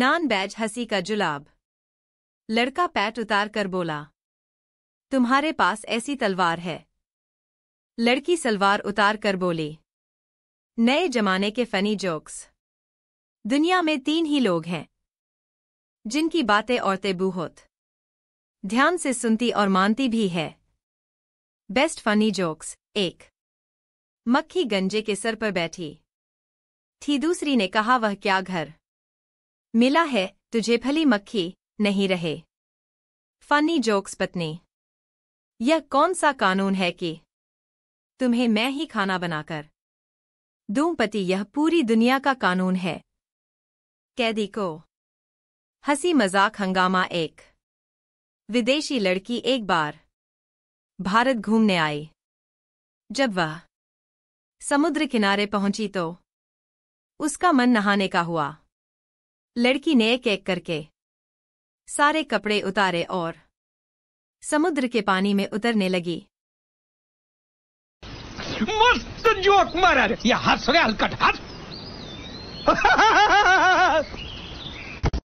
नान बैज हंसी का जुलाब लड़का पैट उतार कर बोला तुम्हारे पास ऐसी तलवार है लड़की सलवार उतार कर बोली नए जमाने के फनी जोक्स दुनिया में तीन ही लोग हैं जिनकी बातें औरतें बूहोत ध्यान से सुनती और मानती भी है बेस्ट फनी जोक्स एक मक्खी गंजे के सर पर बैठी थी दूसरी ने कहा वह क्या घर मिला है तुझे भली मक्खी नहीं रहे फनी जोक्स पत्नी यह कौन सा कानून है कि तुम्हें मैं ही खाना बनाकर दूं पति यह पूरी दुनिया का कानून है कैदी को हंसी मजाक हंगामा एक विदेशी लड़की एक बार भारत घूमने आई जब वह समुद्र किनारे पहुंची तो उसका मन नहाने का हुआ लड़की ने एक एक करके सारे कपड़े उतारे और समुद्र के पानी में उतरने लगी मस्त जोक मारा ये हंस हंस